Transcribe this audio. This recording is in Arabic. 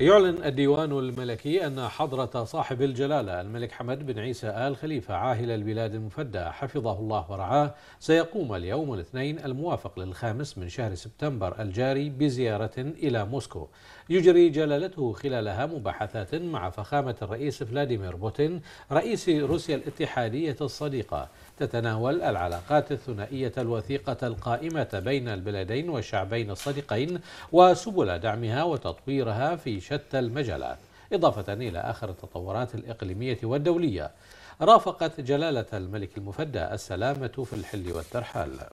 يعلن الديوان الملكي أن حضرة صاحب الجلالة الملك حمد بن عيسى آل خليفة عاهل البلاد المفدى حفظه الله ورعاه سيقوم اليوم الاثنين الموافق للخامس من شهر سبتمبر الجاري بزيارة إلى موسكو يجري جلالته خلالها مباحثات مع فخامة الرئيس فلاديمير بوتين رئيس روسيا الاتحادية الصديقة تتناول العلاقات الثنائية الوثيقة القائمة بين البلدين والشعبين الصديقين وسبل دعمها وتطويرها في شتى المجالات إضافة إلى آخر التطورات الإقليمية والدولية رافقت جلالة الملك المفدى السلامة في الحل والترحال